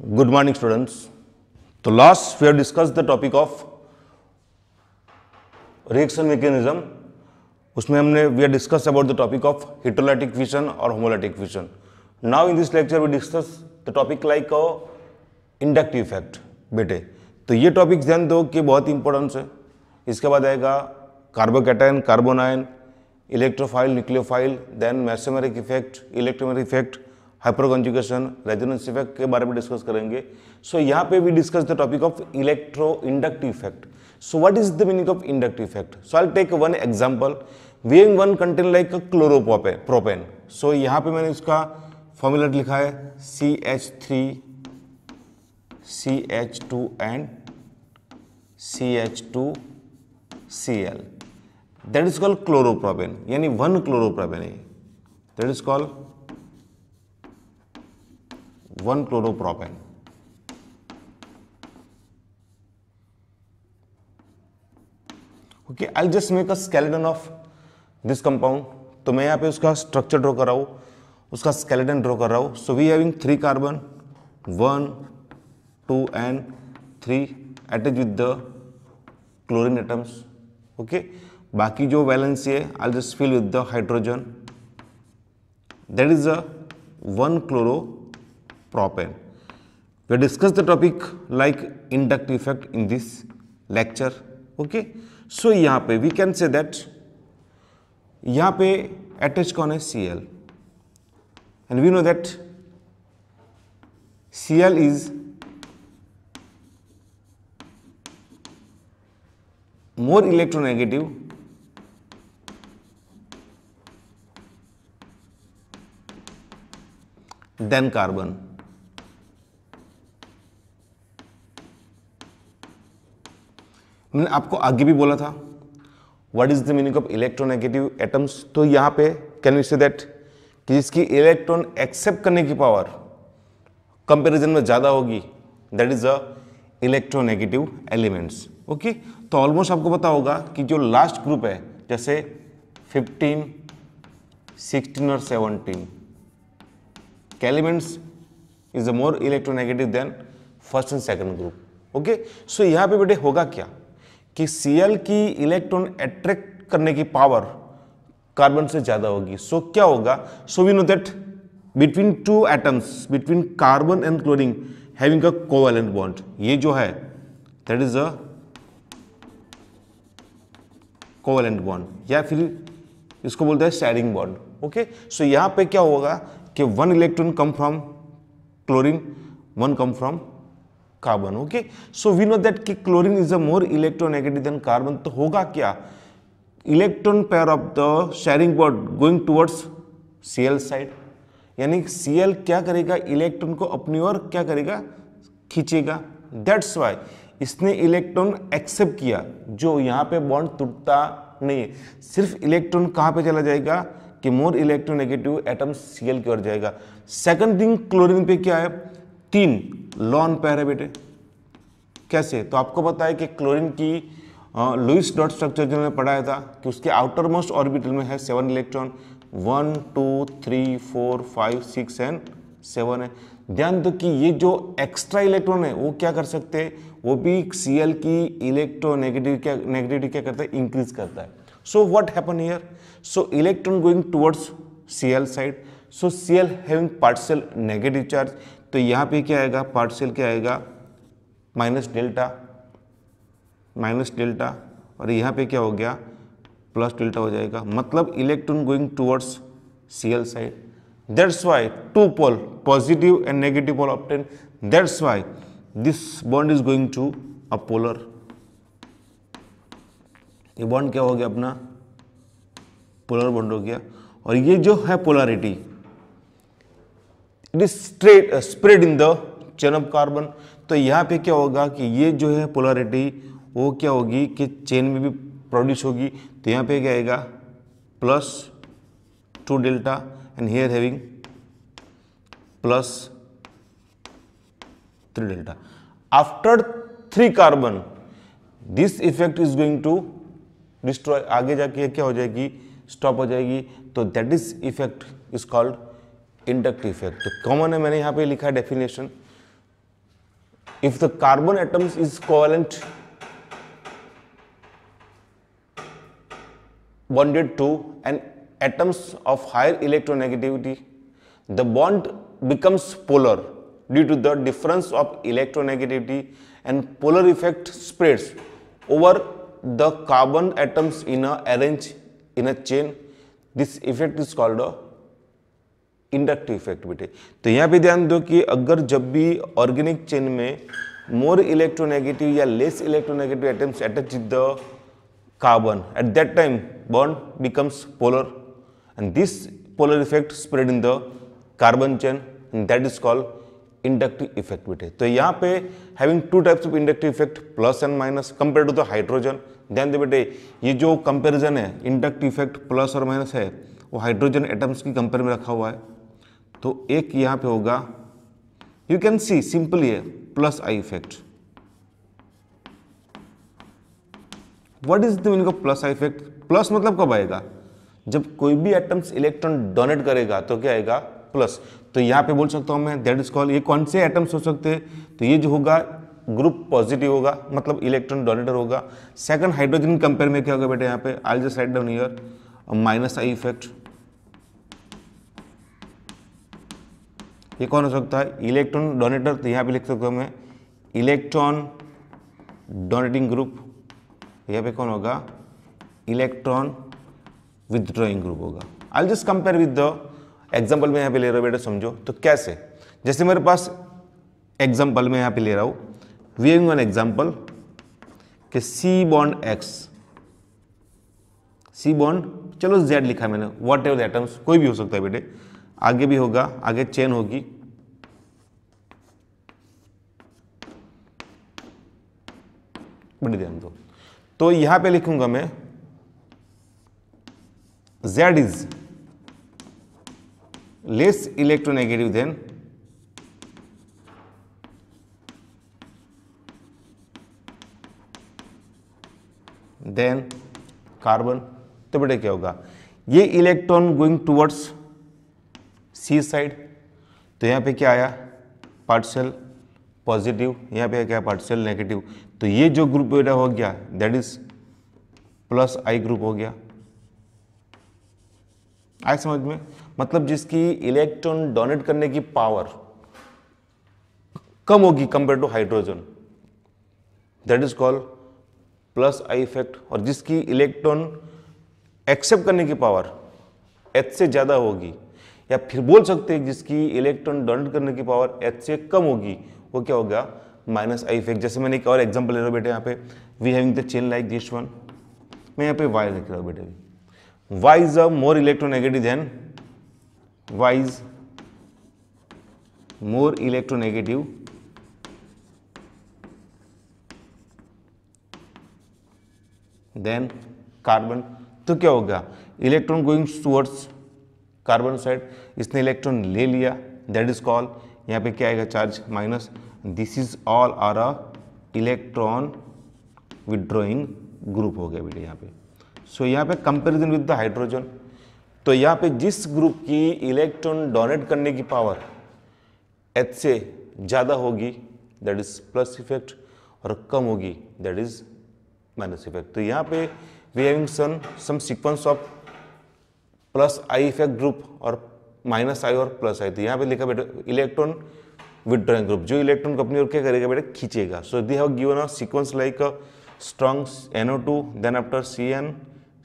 Good morning students तो last we are discuss the topic of reaction mechanism उसमें हमने we are discuss about the topic of heterolytic fission और homolytic fission now in this lecture we discuss the topic like a inductive effect बेटे तो ये topic ध्यान दो कि बहुत इंपॉर्टेंस है इसके बाद आएगा carbocation carbanion electrophile nucleophile then mesomeric effect electromeric effect hyperconjugation resonance effect के बारे में डिस्कस करेंगे सो so, यहाँ पे we discuss the topic of electro inductive effect so what is the meaning of inductive effect so I take one example weighing one contain like क्लोरोपोपे propane so यहाँ पे मैंने इसका फॉर्मूला लिखा है C H three C H two and C H two C L that is called chloropropane यानी one chloropropane है that is called one chloropropane okay I just make a skeleton of this compound तो मैं यहां पे उसका structure draw कर रहा हूं उसका स्केलेटन ड्रॉ कर रहा हूं so we having three carbon one two and three attach with the chlorine atoms okay बाकी जो वैलेंसी है I just fill with the hydrogen that is a one chloro propane. We discussed the topic like inductive effect in this lecture. Okay. So yahan pe we can say that yahan pe attach kon hai Cl and we know that Cl is more electronegative than carbon. मैंने आपको आगे भी बोला था what is the meaning of electronegative atoms तो यहाँ पे can you say that कि जिसकी इलेक्ट्रॉन एक्सेप्ट करने की पावर कंपैरिजन में ज़्यादा होगी that is a electronegative elements okay तो ऑलमोस्ट आपको पता होगा कि जो लास्ट ग्रुप है जैसे 15, 16 और 17 के elements is a more electronegative than first and second group okay so यहाँ पे बेटे होगा क्या कि Cl की इलेक्ट्रॉन अट्रैक्ट करने की पावर कार्बन से ज़्यादा होगी सो so, क्या होगा so we know that between two atoms between carbon and chlorine having a covalent bond ये जो है that is a covalent bond या फिर इसको बोलते हैं शेयरिंग बॉन्ड ओके सो यहां पे क्या होगा कि one electron come from chlorine one come from carbon okay so we know that कि chlorine is a more electronegative than carbon तो होगा क्या electron pair of the sharing bond going towards CL side यानी CL क्या करेगा electron को अपनी ओर क्या करेगा खींचेगा दैट्स वाई इसने इलेक्ट्रॉन एक्सेप्ट किया जो यहाँ पे बॉन्ड टूटता नहीं सिर्फ इलेक्ट्रॉन कहाँ पे चला जाएगा कि मोर इलेक्ट्रोनेगेटिव एटम सीएल की ओर जाएगा सेकंड थिंग क्लोरीन पे क्या है तीन लॉन पैर है बेटे कैसे तो आपको पता है कि क्लोरीन की लुइस डॉट स्ट्रक्चर जो मैंने पढ़ाया था कि उसके आउटर मोस्ट ऑर्बिटल में है seven electron one two three four five six and seven है ध्यान दो कि ये जो एक्स्ट्रा इलेक्ट्रॉन है वो क्या कर सकते हैं वो भी सी एल की इलेक्ट्रोनेगेटिव क्या नेगेटिविटी क्या करता है इंक्रीज करता है so what happen here so electron going towards C L side so C L having partial negative charge तो यहाँ पे क्या आएगा पार्सल क्या आएगा माइनस डेल्टा माइनस डेल्टा और यहाँ पे क्या हो गया प्लस डेल्टा हो जाएगा मतलब electron going towards C L side that's why two pole positive and negative pole obtain that's why this bond is going to a polar ये बॉन्ड क्या हो गया अपना पोलर बॉन्ड हो गया और ये जो है polarity it is straight spread in the chain of carbon तो यहाँ पे क्या होगा कि ये जो है पोलरिटी वो क्या होगी कि चेन में भी प्रोड्यूस होगी तो यहाँ पे क्या आएगा plus two delta and here having plus three delta after three carbon this effect is going to destroy आगे जाके क्या हो जाएगी स्टॉप हो जाएगी तो that is effect is called inductive effect तो कॉमन है मैंने यहां पे लिखा definition if the carbon atoms is covalent bonded to and atoms of higher electronegativity the bond becomes polar due to the difference of electronegativity and polar effect spreads over the carbon atoms in arrange in a chain this effect is called a inductive effect बेटे तो यहाँ पे ध्यान दो कि अगर जब भी ऑर्गेनिक चेन में मोर इलेक्ट्रोनेगेटिव या less electronegative atoms attach the carbon at that time bond becomes polar and this polar effect spread in the carbon chain that is called inductive effect बेटे तो यहाँ पे having two types of inductive effect plus and minus compare to the hydrogen ध्यान दे बेटे ये जो comparison है इंडक्टिव इफेक्ट प्लस और माइनस है वो हाइड्रोजन एटम्स की कंपेयर में रखा हुआ है तो एक यहां पे होगा यू कैन सी सिंपली है plus I effect what is the meaning of plus I effect plus मतलब कब आएगा जब कोई भी एटम्स इलेक्ट्रॉन डोनेट करेगा तो क्या आएगा प्लस तो यहां पे बोल सकता हूं मैं दैट इज कॉल ये कौन से एटम्स हो सकते हैं तो ये जो होगा ग्रुप पॉजिटिव होगा मतलब इलेक्ट्रॉन डोनेटर होगा सेकंड हाइड्रोजन कंपेयर में क्या होगा बेटा यहां पे I just write down here minus I effect ये कौन हो सकता है इलेक्ट्रॉन डोनेटर तो यहाँ पे लिख सकता हो मैं इलेक्ट्रॉन डोनेटिंग ग्रुप यहाँ पे कौन होगा इलेक्ट्रॉन विदड्रॉइंग ग्रुप होगा I just compare with the example में यहाँ पे ले रहा हूँ बेटा समझो तो कैसे जैसे मेरे पास एग्जाम्पल में यहाँ पे ले रहा हूँ वियंग वन एग्जाम्पल कि C bond X C bond चलो जेड लिखा मैंने वॉट एवर एटम्स कोई भी हो सकता है बेटे आगे भी होगा आगे चेन होगी बड़ी देने दो तो यहां पे लिखूंगा मैं Z is less electronegative than than carbon तो बेटा क्या होगा ये electron going towards C side तो यहां पे क्या आया पार्सल पॉजिटिव यहाँ पे क्या पार्शियल नेगेटिव तो ये जो ग्रुप बेटा हो गया that is plus I group हो गया आए समझ में मतलब जिसकी इलेक्ट्रॉन डोनेट करने की पावर कम होगी compare to hydrogen that is called plus I effect और जिसकी इलेक्ट्रॉन एक्सेप्ट करने की पावर एच से ज़्यादा होगी या फिर बोल सकते हैं जिसकी इलेक्ट्रॉन डोनेट करने की पावर एच से कम होगी वो क्या हो गया माइनस आई इफेक्ट जैसे मैंने एक और एग्जाम्पल ले रहा हूँ बेटे यहाँ पे we having the chain like this one मैं यहाँ पे वाई लिख रहा हूँ बेटे Y is a more electronegative than Y is more electronegative than carbon तो क्या होगा electron going towards carbon side इसने इलेक्ट्रॉन ले लिया दैट इज कॉल्ड यहाँ पे क्या आएगा charge minus this is all are a electron withdrawing group हो गया बेटा यहाँ पे सो so, यहाँ पे कंपेरिजन विद द हाइड्रोजन तो यहाँ पे जिस ग्रुप की इलेक्ट्रॉन डोनेट करने की पावर एच से ज़्यादा होगी दैट इज प्लस इफेक्ट और कम होगी दैट इज माइनस इफेक्ट तो यहाँ पे we having sun some sequence of plus I effect group और माइनस आई और प्लस आई तो यहाँ पे लिखा बेटा इलेक्ट्रॉन विदड्रॉइंग ग्रुप जो इलेक्ट्रॉन को अपनी ओर क्या करेगा बेटा खींचेगा so they have given a sequence like a strong NO two then after C N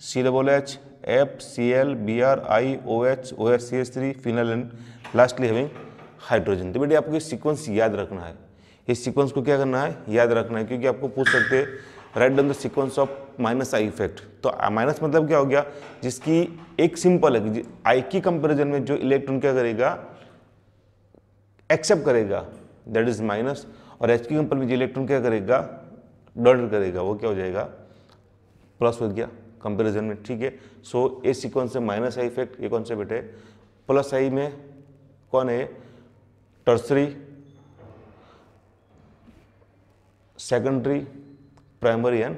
C double H F C L B R I O H O H C H three phenyl and lastly having hydrogen तो बेटा आपको ये sequence याद रखना है इस sequence को क्या करना है याद रखना है क्योंकि आपको पूछ सकते हैं write down the sequence of minus I effect तो माइनस मतलब क्या हो गया जिसकी एक सिंपल है आई की कंपेरिजन में जो इलेक्ट्रॉन क्या करेगा एक्सेप्ट करेगा दैट इज माइनस और एच की कंपेरिजन में जो इलेक्ट्रॉन क्या करेगा डॉट करेगा वो क्या हो जाएगा प्लस हो गया कंपेरिजन में ठीक है सो ए सिक्वेंस है माइनस आई इफेक्ट ये से बेटे प्लस आई में कौन है tertiary secondary primary and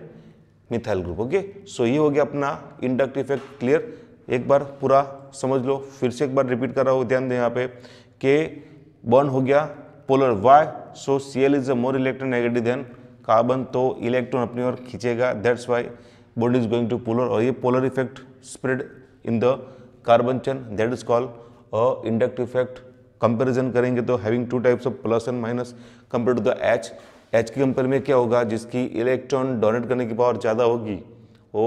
methyl group okay so ये हो गया अपना इंडक्ट इफेक्ट क्लियर एक बार पूरा समझ लो फिर से एक बार रिपीट कर रहा हूँ ध्यान दें यहाँ पे के बर्न हो गया polar why so C L is a more negative than carbon तो इलेक्ट्रॉन अपनी ओर खींचेगा that's why bond is going to polar और ये polar effect spread in the carbon chain that is called a induct effect comparison करेंगे तो having two types of plus and minus compare to the H H के compare में क्या होगा जिसकी electron donate करने की पावर ज़्यादा होगी वो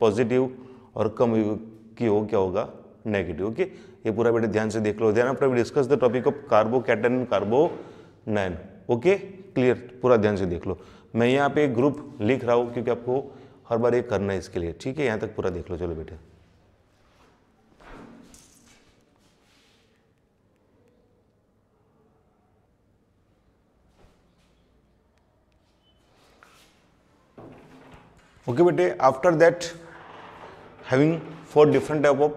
पॉजिटिव और कम की हो क्या होगा नेगेटिव ओके ये पूरा बेटे ध्यान से देख लो ध्यान अपना discuss the topic of carbocation carbanion okay clear पूरा ध्यान से देख लो मैं यहाँ पे ग्रुप लिख रहा हूँ क्योंकि आपको हर बार एक करना है इसके लिए ठीक है यहाँ तक पूरा देख लो चलो बेटे ओके बेटे after that having four different type of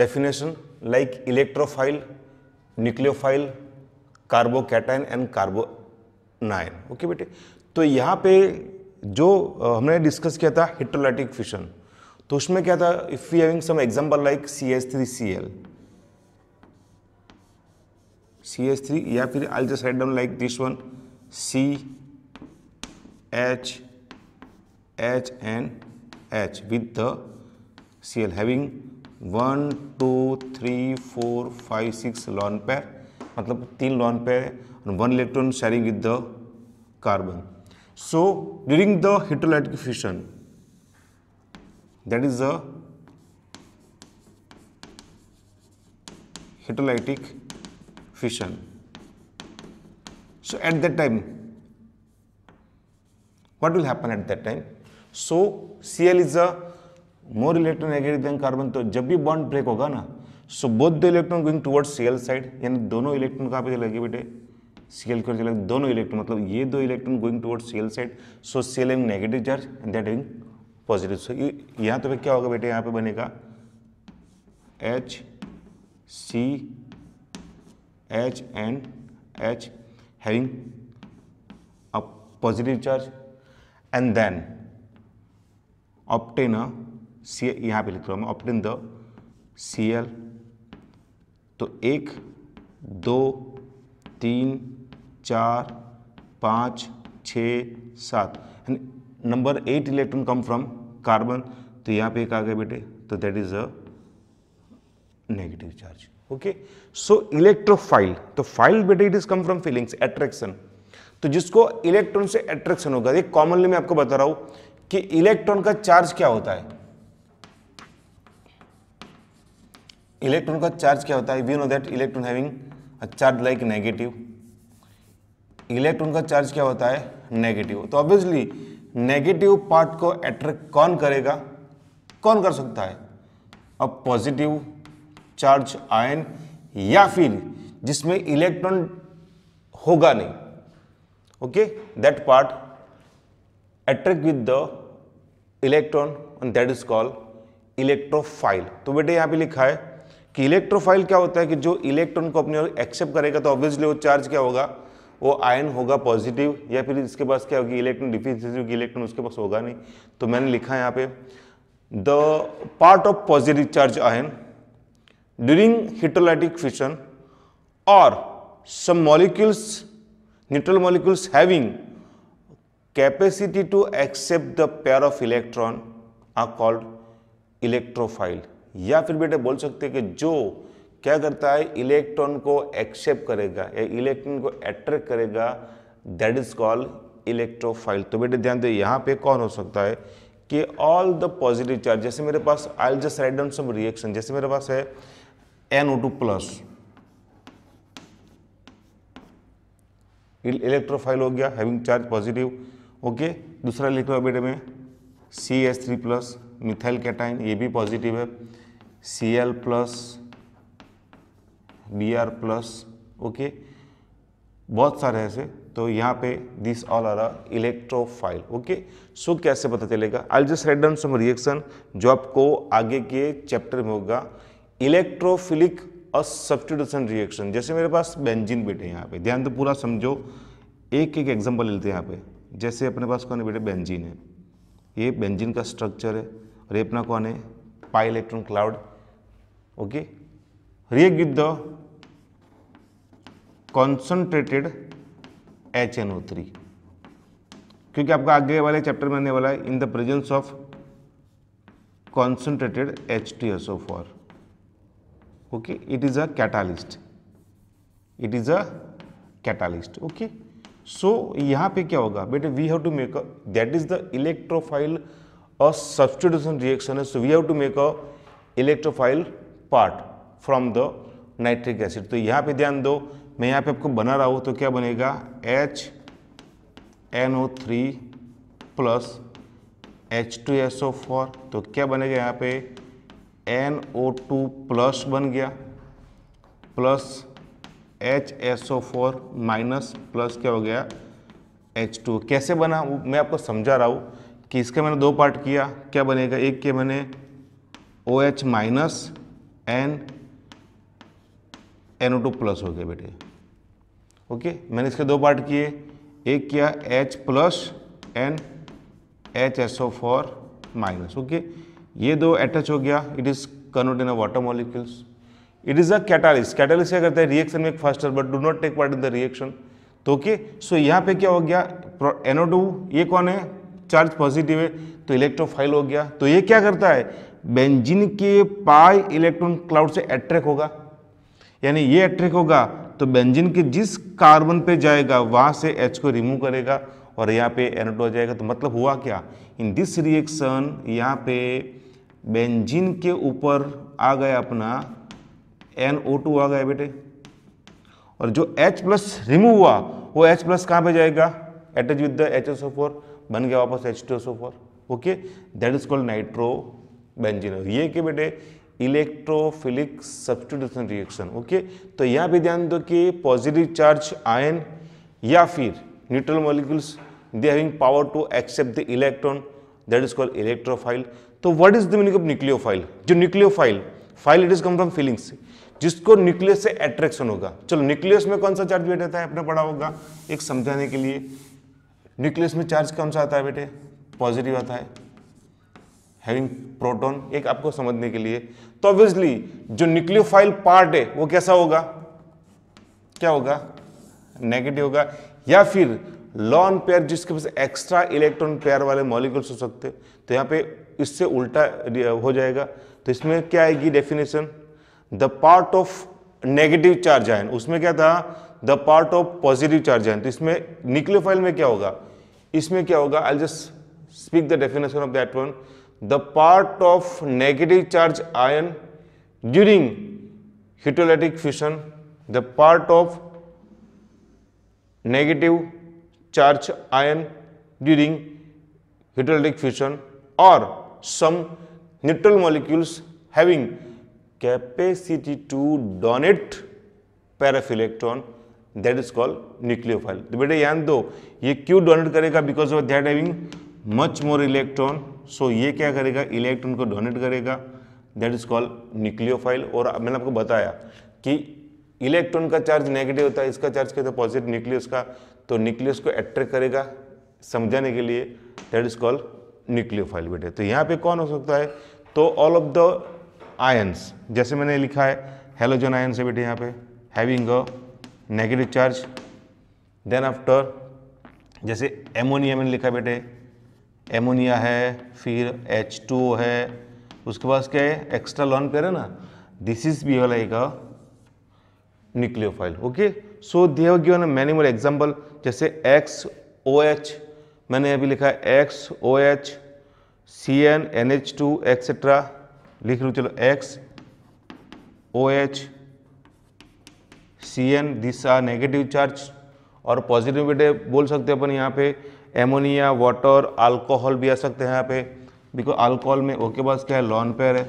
definition like electrophile nucleophile carbocation and carbanion okay बेटे तो यहाँ पे जो uh, हमने डिस्कस किया था हिट्रोलाइटिक फिशन तो उसमें क्या था if you having some example like C S three C L C S three या फिर I just write down like this one C H H and H with the Cl having 1, 2, 3, 4, 5, 6 lone pair मतलब तीन lone pair है one electron sharing with the carbon so during the heterolytic fusion that is the heterolytic fission so at that time what will happen at that time so C L is a more electron negative than carbon तो जब भी bond break होगा ना so both the electron going towards C L side यानी दोनों electron कहाँ पे चले गए बेटे सी एल की चले गए दोनों इलेक्ट्रॉन मतलब ये दो electron going towards C L side so C L having negative charge and that having positive so यहाँ तो क्या होगा बेटे यहाँ पे बनेगा H C H and H having a positive charge and then obtain C यहाँ पे लिख रहा हूँ मैं ऑप्टेन द सी एल तो एक दो तीन चार पाँच छ सात number eight electron come from carbon तो यहाँ पे एक आ गया बेटे तो that is a negative charge okay so electrophile तो फाइल बेटे it is come from feelings attraction तो जिसको इलेक्ट्रॉन से एट्रैक्शन होगा ये कॉमनली मैं आपको बता रहा हूँ कि इलेक्ट्रॉन का चार्ज क्या होता है इलेक्ट्रॉन का चार्ज क्या होता है we know that electron having a charge like negative electron का चार्ज क्या होता है नेगेटिव तो ऑब्वियसली नेगेटिव पार्ट को अट्रैक्ट कौन करेगा कौन कर सकता है अब पॉजिटिव चार्ज आयन या फिर जिसमें इलेक्ट्रॉन होगा नहीं okay that part attract with the electron and that is called electrophile तो बेटे यहाँ पे लिखा है कि इलेक्ट्रोफाइल क्या होता है कि जो इलेक्ट्रॉन को अपने ओर एक्सेप्ट करेगा तो ऑब्वियसली वो चार्ज क्या होगा वो आयन होगा पॉजिटिव या फिर इसके पास क्या होगी इलेक्ट्रॉन डिफिशियंसी होगी इलेक्ट्रॉन उसके पास होगा नहीं तो मैंने लिखा है यहाँ पे the part of positive charge ion during heterolytic fission और some molecules neutral molecules having capacity to accept the pair of electron are called electrophile या फिर बेटे बोल सकते हैं कि जो क्या करता है इलेक्ट्रॉन को एक्सेप्ट करेगा या इलेक्ट्रॉन को अट्रैक्ट करेगा दैट इज कॉल्ड इलेक्ट्रोफाइल तो बेटे ध्यान दे यहाँ पे कौन हो सकता है कि ऑल द पॉजिटिव चार्ज जैसे मेरे पास I just write down some reaction जैसे मेरे पास है एन टू प्लस इलेक्ट्रोफाइल हो गया हैविंग चार्ज पॉजिटिव ओके दूसरा लिख लो बेटे में C S three plus methyl cation ये भी पॉजिटिव है C L plus B R plus okay बहुत सारे ऐसे तो यहाँ पे this all are electrophile okay so कैसे पता चलेगा I just red down some reaction जो आपको आगे के चैप्टर में होगा इलेक्ट्रोफिलिक और सब्सटीट्यूशन रिएक्शन जैसे मेरे पास बेंजीन बेटे यहाँ पे ध्यान तो पूरा समझो एक एक एग्जाम्पल लेते हैं यहाँ पे जैसे अपने पास कौन है बेटे बेंजीन है ये बेंजीन का स्ट्रक्चर है और ये अपना कौन है pi electron cloud okay react with the concentrated H N O three क्योंकि आपका आगे वाले चैप्टर में आने वाला है in the presence of concentrated H T S O four okay it is a catalyst it is a catalyst okay so so, यहाँ पे क्या होगा बेटे we have to make a that is the electrophile a substitution reaction है so we have to make a electrophile part from the nitric acid तो यहाँ पे ध्यान दो मैं यहाँ पे आपको बना रहा हूँ तो क्या बनेगा H N O three plus H two S O four तो क्या बनेगा यहाँ पे एन ओ टू प्लस बन गया plus H S O four minus plus क्या हो गया एच टू कैसे बना वो मैं आपको समझा रहा हूँ कि इसका मैंने दो पार्ट किया क्या बनेगा एक के मैंने O H minus N N O two plus हो गया बेटे ओके मैंने इसके दो पार्ट किए एक किया H plus N H S O four minus okay ये दो अटैच हो गया it is convert in a water molecules it is a catalyst catalyst क्या करता है रिएक्शन में faster but do not take part in the reaction तो okay so यहाँ पे क्या हो गया एनो टू ये कौन है चार्ज पॉजिटिव है तो इलेक्ट्रोफाइल हो गया तो ये क्या करता है बेंजिन के पाई इलेक्ट्रॉन क्लाउड से अट्रैक्ट होगा यानी ये अट्रैक्ट होगा तो बेंजिन के जिस कार्बन पे जाएगा वहाँ से एच को रिमूव करेगा और यहाँ पे एनोट आ जाएगा तो मतलब हुआ क्या इन दिस रिएक्शन यहाँ पे बेंजिन के ऊपर आ गया अपना एन ओ टू आ गया बेटे और जो H प्लस रिमूव हुआ वो H प्लस कहाँ पे जाएगा attach with the H S four बन गया वापस H T S four okay that is called nitro benzene ये के बेटे इलेक्ट्रोफिलिक सब्सटीट्यूशन रिएक्शन ओके तो यहाँ पे ध्यान दो कि पॉजिटिव चार्ज आयन या फिर neutral molecules they having power to accept the electron that is called electrophile तो what is the meaning of nucleophile जो nucleophile phile it is come from feelings जिसको न्यूक्लियस से एट्रैक्शन होगा चलो nucleus में कौन सा चार्ज बेटा आता है अपने पढ़ा होगा एक समझाने के लिए न्यूक्लियस में चार्ज कौन सा आता है बेटे पॉजिटिव आता है हैविंग प्रोटॉन एक आपको समझने के लिए तो ऑब्वियसली जो न्यूक्लियोफाइल पार्ट है वो कैसा होगा क्या होगा नेगेटिव होगा या फिर लॉन पेयर जिसके पास एक्स्ट्रा इलेक्ट्रॉन पेयर वाले मॉलिक्यूल्स हो सकते तो यहाँ पे इससे उल्टा हो जाएगा तो इसमें क्या आएगी definition the part of negative charge ion उसमें क्या था the part of positive charge ion तो इसमें न्यूक्लियोफाइल में क्या होगा इसमें क्या होगा I just speak the definition of that one the part of negative charge ion during heterolytic fission the part of negative charge ion during heterolytic fission और some neutral molecules having capacity to donate pair of electron that is called nucleophile तो बेटे ध्यान दो ये क्यों donate करेगा because of that having much more electron so ये क्या करेगा इलेक्ट्रॉन को डोनेट करेगा दैट इज कॉल्ड न्यूक्लियोफाइल और मैंने आपको बताया कि इलेक्ट्रॉन का चार्ज नेगेटिव होता है इसका चार्ज क्या होता है पॉजिटिव न्यूक्लियस का तो न्यूक्लियस को अट्रैक्ट करेगा समझाने के लिए दैट इज कॉल्ड न्यूक्लियोफाइल बेटे तो यहाँ पे कौन हो सकता है तो ऑल ऑफ द आयन्स जैसे मैंने लिखा है हेलोजन आयन से बेटे यहाँ पे having a negative charge then after जैसे एमोनिया मैंने लिखा है बेटे एमोनिया है फिर एच टू है उसके पास क्या है एक्स्ट्रा लॉन पेयर है ना this is be like a nucleophile okay so they have given many more example जैसे एक्स ओ एच मैंने अभी लिखा है X O H C N N H two etcetera लिख लो चलो X O H C N this are negative charge और positive बेटे बोल सकते हैं अपन यहाँ पे एमोनिया वाटर अल्कोहल भी आ सकते हैं यहाँ पे बिकॉज अल्कोहल में ओके पास क्या है लॉन पेयर है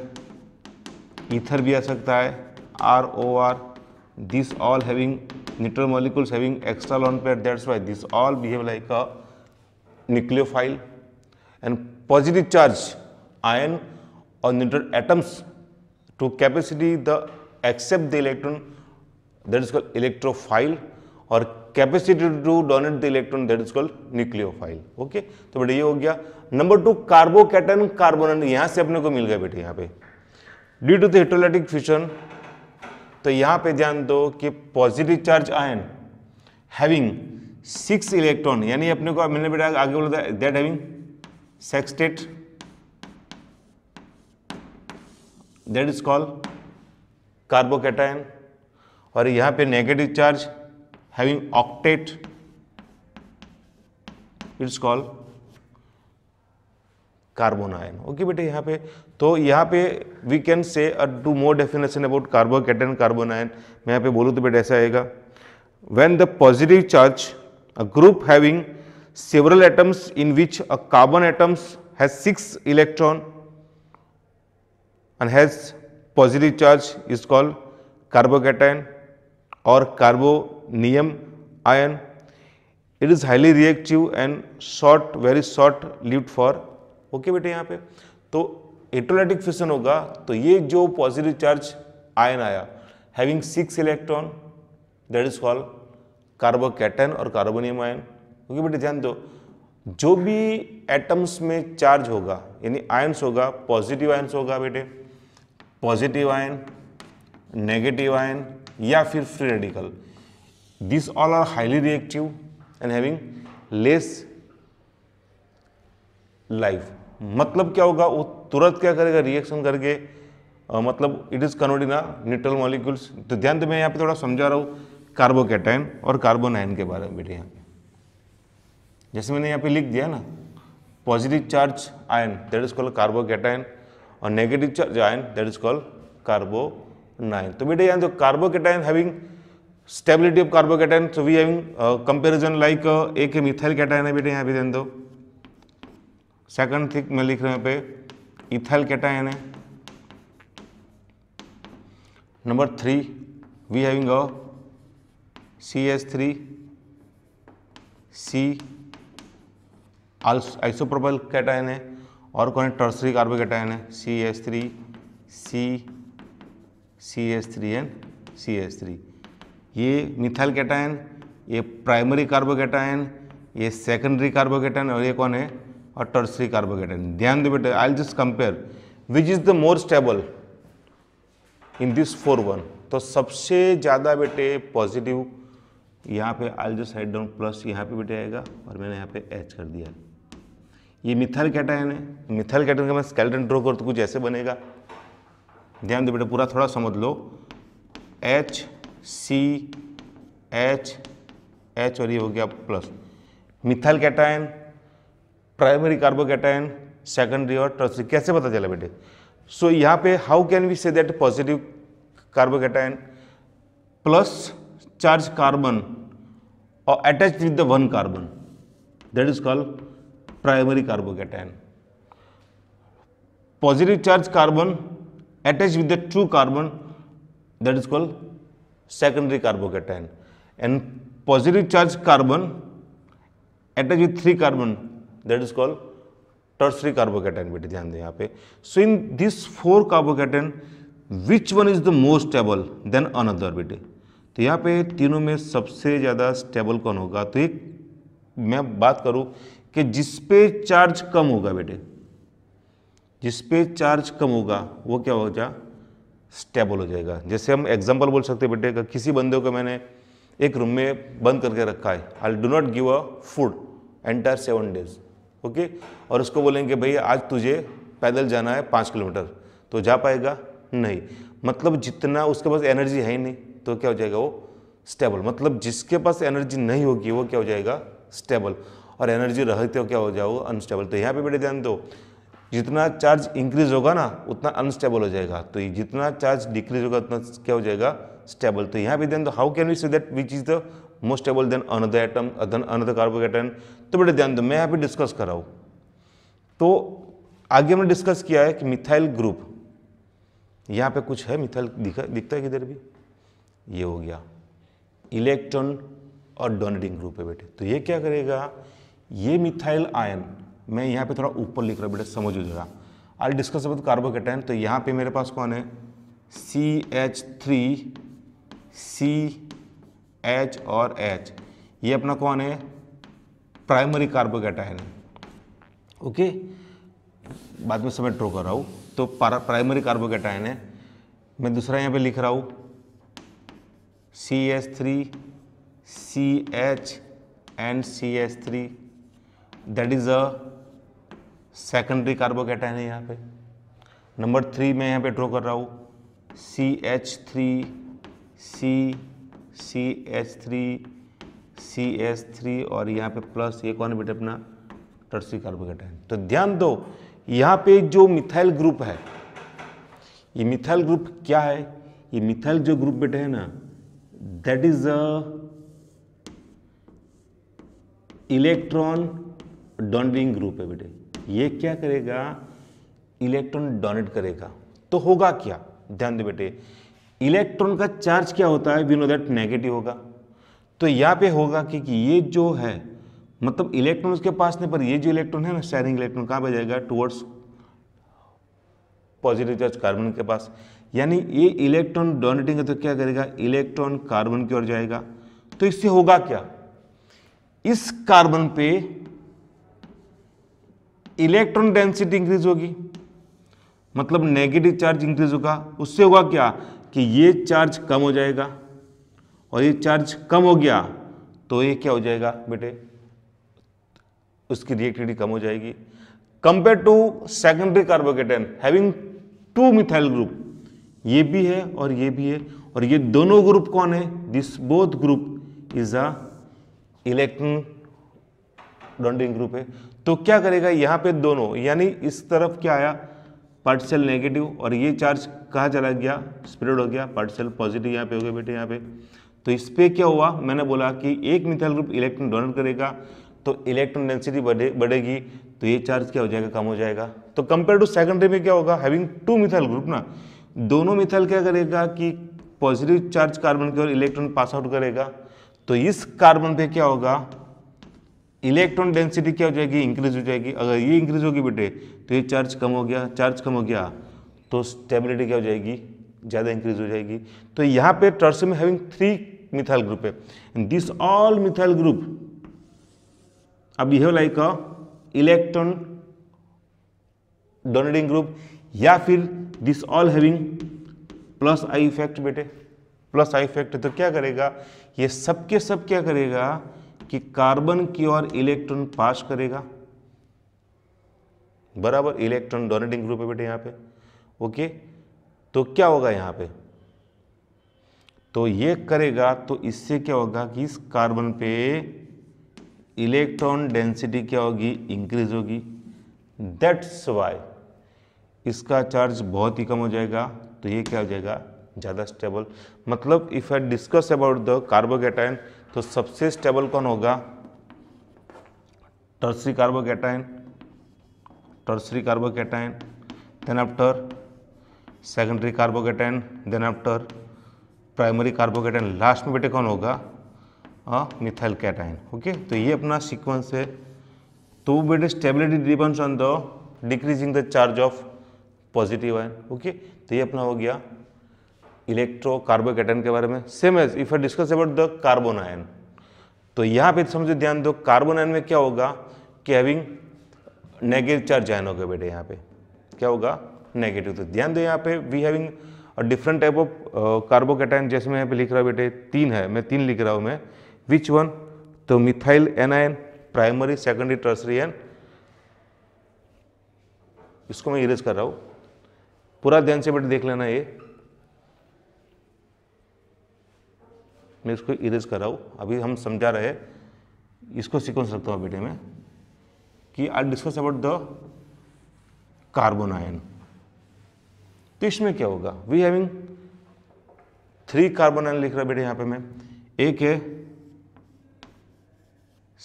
ईथर भी आ सकता है R O R this all having neutral molecules having extra lone pair that's why this all behave like a nucleophile and positive charge ion or neutral atoms to capacity the accept the electron that is called electrophile और capacity to donate the electron that is called nucleophile okay तो बेटा ये हो गया number two कार्बोकैटन carbonate यहाँ से अपने को मिल गया बेटे यहाँ पे due to the heterolytic fission तो यहाँ पे ध्यान दो कि positive charge ion having six electron यानी अपने को मैंने बेटा आगे बोला था that having sextet that is call carbocation और यहाँ पे negative charge having octet it's call carbon ion okay बेटे यहाँ पे तो यहाँ पे we can say do more definition about carbocation carbon ion मैं यहाँ पे बोलूं तो बेटे ऐसा आएगा when the positive charge a group having several atoms in which a carbon atoms has six electron and has positive charge is called carbocation or carbonium ion. It is highly reactive and short, very short lived for. Okay okay बेटे यहाँ पे तो electrolytic fission होगा तो ये जो positive charge ion आया having six electron that is called carbocation और कार्बोनियम आयन ओके बेटे ध्यान दो जो भी एटम्स में चार्ज होगा यानी आयंस होगा पॉजिटिव आयंस होगा बेटे पॉजिटिव आयन नेगेटिव आयन या फिर free radical this all are highly reactive and having less life मतलब क्या होगा वो तुरंत क्या करेगा रिएक्शन करके आ, मतलब it is convert in neutral molecules तो ध्यान तो मैं यहाँ पे थोड़ा समझा रहा हूँ कार्बोकेटाइन और कार्बोन आयन के बारे में बेटे यहाँ पे जैसे मैंने यहाँ पे लिख दिया ना positive charge ion that is called carbocation और negative charge ion that is called carbanion तो बेटे यहाँ जो carbocation having stability of carbocation so we having comparison like एक मिथाइल कैटाइन है बेटे यहाँ भी दो सेकंड थिंक मैं लिख रहा हूँ पे इथाइल कैटाइन है number three we having a C S three C isopropyl cation है और कौन है टर्सरी कार्बोकेटाइन है C S three C C S three N C S three ये मिथाइल कैटाइन ये प्राइमरी कार्बोकेटाइन ये सेकेंडरी कार्बोकेटाइन और ये कौन है और टर्सरी कार्बोकेटाइन ध्यान दो बेटे I just compare which is the more stable in this four one तो सबसे ज़्यादा बेटे पॉजिटिव यहाँ पे I just hide down plus यहाँ पे बेटे आएगा और मैंने यहाँ पे एच कर दिया ये मिथाइल कैटायन है मिथाइल कैटायन का मैं स्केल्टन ड्रॉ कर तो कुछ ऐसे बनेगा ध्यान दो बेटा पूरा थोड़ा समझ लो एच सी एच एच और ये हो गया plus methyl cation primary carbocation secondary और टर्सरी कैसे पता चला बेटे सो so, यहाँ पे how can we say that positive carbocation plus charge carbon और attach with the one carbon that is called primary carbocation positive charge carbon attach with the two carbon that is called secondary carbocation and positive charge carbon attach with three carbon that is called tertiary carbocation बेटे ध्यान दें यहाँ पे so in this four carbocation which one is the most stable then another बेटे तो यहाँ पे तीनों में सबसे ज़्यादा स्टेबल कौन होगा तो एक मैं बात करूँ कि जिस पे चार्ज कम होगा बेटे जिस पे चार्ज कम होगा वो क्या हो जा स्टेबल हो जाएगा जैसे हम एग्जाम्पल बोल सकते बेटे का किसी बंदे को मैंने एक रूम में बंद करके रखा है I do not give a food entire seven days okay और उसको बोलेंगे भाई आज तुझे पैदल जाना है पाँच किलोमीटर तो जा पाएगा नहीं मतलब जितना उसके पास एनर्जी है ही नहीं तो क्या हो जाएगा वो स्टेबल मतलब जिसके पास एनर्जी नहीं होगी वो क्या हो जाएगा स्टेबल और एनर्जी रहते हो क्या हो जाओ अनस्टेबल तो यहाँ पे बेटे ध्यान दो जितना चार्ज इंक्रीज होगा ना उतना अनस्टेबल हो जाएगा तो जितना चार्ज डिक्रीज होगा उतना क्या हो जाएगा स्टेबल तो यहाँ पे ध्यान दो how can we see that which is the most stable then another atom then another carbocation तो बेटे ध्यान दो मैं यहाँ पे डिस्कस कर रहा हूँ तो आगे हमने डिस्कस किया है कि मिथाइल ग्रुप यहाँ पे कुछ है मिथाइल दिखा दिखता है किधर भी ये हो गया इलेक्ट्रॉन और डोनेटिंग ग्रुप है बेटे तो ये क्या करेगा ये मिथाइल आयन मैं यहाँ पे थोड़ा ऊपर लिख रहा बेटा समझ हो आई डिस्कस अब कार्बोकेटाइन तो यहाँ पे मेरे पास कौन है C H three C H और एच ये अपना कौन है प्राइमरी कार्बोकेटाइन ओके बाद में समय ड्रो कर रहा हूँ तो प्राइमरी कार्बोकेटाइन है मैं दूसरा यहाँ पे लिख रहा हूँ C H three C H and C H three that is a secondary carbocation है यहाँ पे नंबर थ्री मैं यहाँ पे ड्रॉ कर रहा हूँ C H three C C H three C H three और यहाँ पे प्लस ये कौन बेटे अपना टर्सी कार्बोकेटाइन तो ध्यान दो यहाँ पे जो मिथाइल ग्रुप है ये मिथाइल ग्रुप क्या है ये मिथाइल जो ग्रुप बेटे है ना that is a electron donating group है बेटे ये क्या करेगा इलेक्ट्रॉन डोनेट करेगा तो होगा क्या ध्यान दे बेटे इलेक्ट्रॉन का चार्ज क्या होता है विनो दैट नेगेटिव होगा तो यहाँ पे होगा कि, कि ये जो है मतलब इलेक्ट्रॉन उसके पास नहीं पर ये जो इलेक्ट्रॉन है ना शेयरिंग इलेक्ट्रॉन कहाँ पर जाएगा टुवर्ड्स पॉजिटिव चार्ज कार्बन के पास यानी ये इलेक्ट्रॉन डोनेटिंग है तो क्या करेगा इलेक्ट्रॉन कार्बन की ओर जाएगा तो इससे होगा क्या इस कार्बन पे इलेक्ट्रॉन डेंसिटी इंक्रीज होगी मतलब नेगेटिव चार्ज इंक्रीज होगा उससे होगा क्या कि ये चार्ज कम हो जाएगा और ये चार्ज कम हो गया तो ये क्या हो जाएगा बेटे उसकी रिएक्टिविटी कम हो जाएगी compare to secondary carbocation having two methyl group ये भी है और ये भी है और ये दोनों ग्रुप कौन है this both group is a electron donating group है तो क्या करेगा यहाँ पे दोनों यानी इस तरफ क्या आया पार्टिसल नेगेटिव और ये चार्ज कहाँ चला गया स्प्रेड हो गया पार्टसेल पॉजिटिव यहाँ पे हो गया बेटे यहाँ पे तो इस पर क्या हुआ मैंने बोला कि एक मिथाइल ग्रुप इलेक्ट्रॉन डोनेट करेगा तो इलेक्ट्रॉन डेंसिटी बढ़े बढ़ेगी तो ये चार्ज क्या हो जाएगा कम हो जाएगा तो कंपेयर टू सेकेंडरी में क्या होगा हैविंग टू मिथाइल ग्रुप ना दोनों मिथाइल क्या करेगा कि पॉजिटिव चार्ज कार्बन की ओर इलेक्ट्रॉन पास आउट करेगा तो इस कार्बन पे क्या होगा इलेक्ट्रॉन डेंसिटी क्या हो जाएगी इंक्रीज हो जाएगी अगर ये इंक्रीज होगी बेटे तो ये चार्ज कम हो गया चार्ज कम हो गया तो स्टेबिलिटी क्या हो जाएगी ज़्यादा इंक्रीज हो जाएगी तो यहाँ पे tertiary having three methyl group है दिस ऑल मिथाइल ग्रुप अब behave like a electron donating group या फिर this all having plus I effect बेटे प्लस आई इफेक्ट तो क्या करेगा ये सबके सब क्या करेगा कि कार्बन की ओर इलेक्ट्रॉन पास करेगा बराबर इलेक्ट्रॉन डोनेटिंग ग्रुप है बेटे यहां पे ओके तो क्या होगा यहां पे तो ये करेगा तो इससे क्या होगा कि इस कार्बन पे इलेक्ट्रॉन डेंसिटी क्या होगी इंक्रीज होगी दैट्स वाई इसका चार्ज बहुत ही कम हो जाएगा तो ये क्या हो जाएगा ज़्यादा स्टेबल मतलब if I discuss about the carbocation तो सबसे स्टेबल कौन होगा tertiary carbocation tertiary carbocation then after secondary carbocation then after primary carbocation last में बेटे कौन होगा मिथाइल कैटाइन ओके तो ये अपना सीक्वेंस है तो बेटे stability depends on the decreasing the charge of positive ion okay तो ये अपना हो गया इलेक्ट्रो कार्बोकेटन के बारे में same as if I discuss about the carbon ion तो यहाँ पे समझो ध्यान दो कार्बोन आयन में क्या होगा कि हैविंग नेगेटिव चार्ज आयन गया बेटे यहाँ पे क्या होगा नेगेटिव तो ध्यान दो यहाँ पे we having different type of carbocation जैसे मैं यहाँ पे लिख रहा हूँ बेटे तीन है मैं तीन लिख रहा हूँ मैं विच वन तो methyl anion primary secondary tertiary एन इसको मैं इरेज कर रहा हूँ पूरा ध्यान से बेटे देख लेना ये मैं इसको इरेज कर रहा हूँ अभी हम समझा रहे इसको सीक्वेंस रखता हूँ बेटे में कि I discuss about the carbon ion तो इसमें क्या होगा we having three carbon ion लिख रहा है बेटे यहाँ पे मैं एक है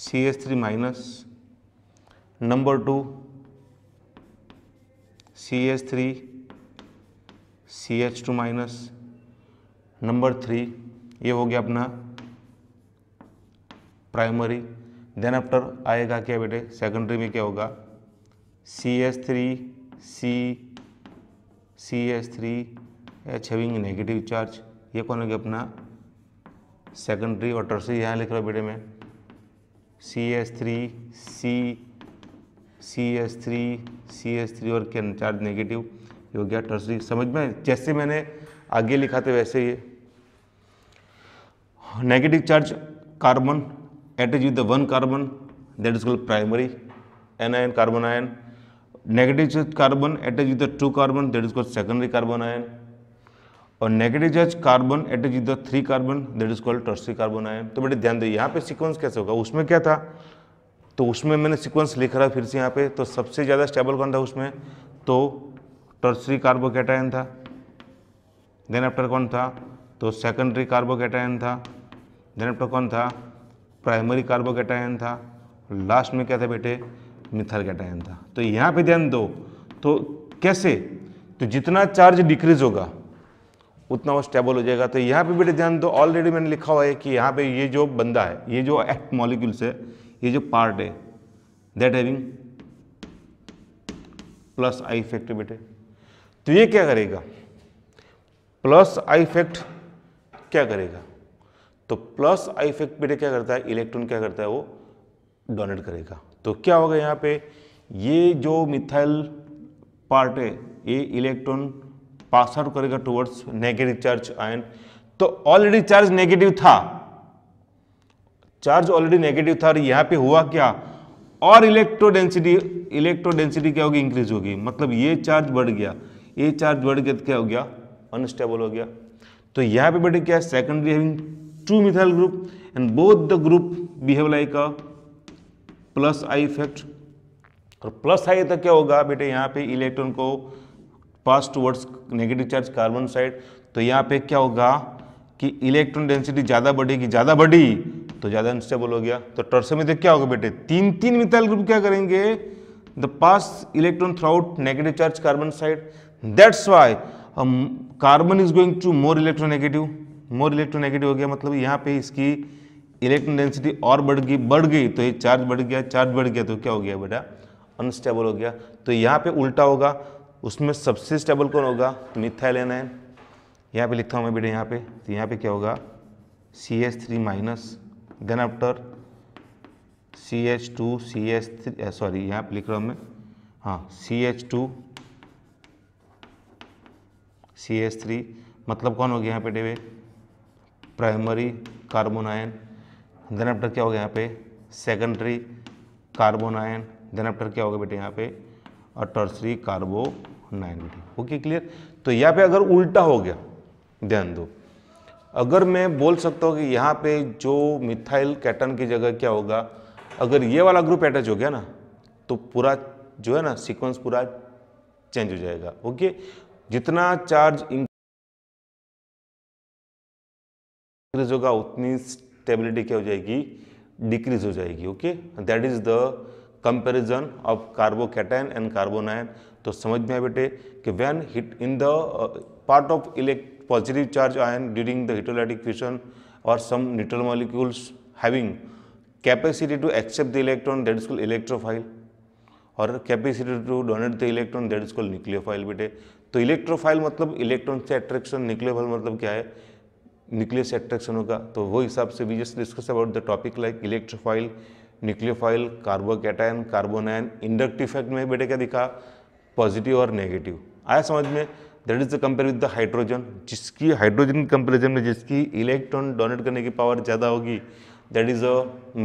C S three minus number two C S three C H two minus number three ये हो गया अपना प्राइमरी देन आफ्टर आएगा क्या बेटे सेकेंडरी में क्या होगा C S three C C S three H having negative charge ये कौन हो गया अपना सेकेंडरी और टर्सरी यहाँ लिख रहा हूँ बेटे मैं C S three C C S three C S three और क्या चार्ज नेगेटिव ये हो गया टर्सरी समझ में जैसे मैंने आगे लिखा था वैसे ये negative charge carbon attaches with the one carbon that is called primary anion carbon ion negative charge carbon attaches with the two carbon that is called secondary carbon ion और negative charge carbon attach with the three carbon that is called tertiary carbon ion तो बेटे ध्यान दो यहाँ पे sequence कैसे होगा उसमें क्या था तो उसमें मैंने सीक्वेंस लिख रहा फिर से यहाँ पे तो सबसे ज़्यादा स्टेबल कौन था उसमें तो टर्सरी कार्बोकेटायन था देन आफ्टर कौन था तो सेकेंडरी कार्बोकेटायन था जनरेटर कौन था प्राइमरी कार्बोकेटायन था लास्ट में क्या था बेटे मिथल कैटायन था तो यहाँ पे ध्यान दो तो कैसे तो जितना चार्ज डिक्रीज होगा उतना वो स्टेबल हो जाएगा तो यहाँ पे बेटे ध्यान दो ऑलरेडी मैंने लिखा हुआ है कि यहाँ पे ये जो बंदा है ये जो एक्ट मॉलिक्यूल्स है ये जो पार्ट है that having plus I effect बेटे तो ये क्या करेगा प्लस आई इफेक्ट क्या करेगा तो प्लस आई इफेक्ट पीरियड क्या करता है इलेक्ट्रॉन क्या करता है वो डोनेट करेगा तो क्या होगा यहाँ पे ये जो मिथाइल पार्ट है ये इलेक्ट्रॉन पास आउट करेगा टुवर्ड्स नेगेटिव चार्ज आयन तो ऑलरेडी चार्ज नेगेटिव था चार्ज ऑलरेडी नेगेटिव था और यहाँ पे हुआ क्या और इलेक्ट्रोडेंसिटी इलेक्ट्रोडेंसिटी क्या होगी इंक्रीज होगी मतलब ये चार्ज बढ़ गया ये चार्ज बढ़ गया तो क्या हो गया अनस्टेबल हो गया तो यहाँ पे बेटे क्या secondary having two methyl group and both the group behave like a plus I effect और प्लस आई तो क्या होगा बेटे यहाँ पे इलेक्ट्रॉन को पास towards negative charge carbon side तो यहाँ पे क्या होगा कि इलेक्ट्रॉन डेंसिटी ज़्यादा बढ़ेगी ज़्यादा बढ़ी तो ज़्यादा अनस्टेबल हो गया तो टर्सम में तो क्या होगा बेटे तीन तीन मिथाइल ग्रुप क्या करेंगे the pass electron through out negative charge carbon side that's why carbon is going to more negative more electronegative हो गया मतलब यहाँ पे इसकी इलेक्ट्रॉन डेंसिटी और बढ़ गई बढ़ गई तो ये चार्ज बढ़ गया चार्ज बढ़ गया तो क्या हो गया बेटा अनस्टेबल हो गया तो यहाँ पे उल्टा होगा उसमें सबसे स्टेबल कौन होगा तो मिथाइल एन एन यहाँ पर लिखता हूँ मैं बेटा यहाँ पे तो यहाँ पे क्या होगा C H three minus then after C H two C H three sorry यहाँ पर लिख रहा हूँ मैं हाँ C H two C H three मतलब कौन हो गया यहाँ पे डेवे primary carbon ion then after क्या हो गया यहाँ पे secondary carbon ion then after क्या होगा बेटे यहाँ पे और टर्सरी कार्बोनाइन बेटे ओके क्लियर तो यहाँ पे अगर उल्टा हो गया ध्यान दो अगर मैं बोल सकता हूँ कि यहाँ पे जो मिथाइल कैटन की जगह क्या होगा अगर ये वाला ग्रुप अटैच हो गया ना तो पूरा जो है ना सीक्वेंस पूरा चेंज हो जाएगा ओके जितना चार्ज इंक्रीज होगा उतनी स्टेबिलिटी क्या हो जाएगी डिक्रीज हो जाएगी okay that is the comparison of cation and carbanion तो समझ में आए बेटे कि when hit in the part of elect positive charge ion during the heterolytic fission और some neutral molecules having capacity to accept the electron that is called electrophile और capacity to donate the electron that is called nucleophile बेटे तो electrophile मतलब electron से attraction nucleophile मतलब क्या है nucleus attraction होगा तो वो हिसाब से we just discuss about the topic like electrophile nucleophile carbocation carbanion inductive effect में बेटे क्या दिखा पॉजिटिव और नेगेटिव आया समझ में that is the compare with the hydrogen जिसकी हाइड्रोजन कंपेरिजन में जिसकी इलेक्ट्रॉन डोनेट करने की पावर ज़्यादा होगी that is a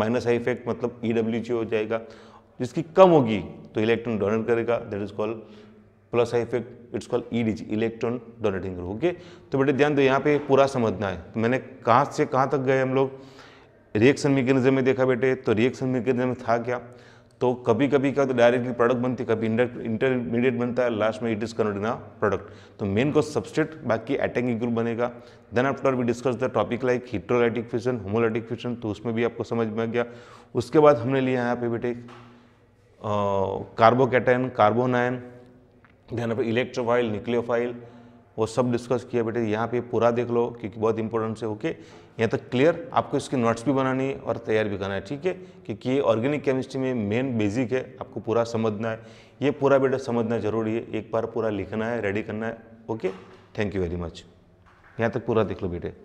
minus I effect मतलब ई e हो जाएगा जिसकी कम होगी तो इलेक्ट्रॉन डोनेट करेगा that is called plus I effect it's call E electron donating group okay तो बेटे ध्यान दो यहाँ पे पूरा समझना है तो मैंने कहाँ से कहाँ तक गए हम लोग रिएक्शन मैकेनिज्म में देखा बेटे तो रिएक्शन मैकेनिज्म में था क्या तो कभी कभी क्या तो डायरेक्टली प्रोडक्ट बनती है कभी इंटरमीडिएट बनता है लास्ट में it is converted in product तो मेन को सब्सटेट बाकी अटैकिंग ग्रुप बनेगा then after we discuss the topic like heterolytic fusion homolytic fusion तो उसमें भी आपको समझ में आ गया उसके बाद हमने लिया यहाँ पे बेटे कार्बोकेटाइन कार्बोनाइन देन पर इलेक्ट्रोफाइल न्यूक्लियोफाइल वो सब डिस्कस किया बेटे यहाँ पे पूरा देख लो क्योंकि बहुत इंपॉर्टेंट से ओके यहाँ तक क्लियर आपको इसके नोट्स भी बनानी है और तैयार भी करना है ठीक है क्योंकि ये ऑर्गेनिक केमिस्ट्री में मेन बेसिक है आपको पूरा समझना है ये पूरा बेटा समझना जरूरी है एक बार पूरा लिखना है रेडी करना है okay thank you very much यहाँ तक पूरा देख लो बेटे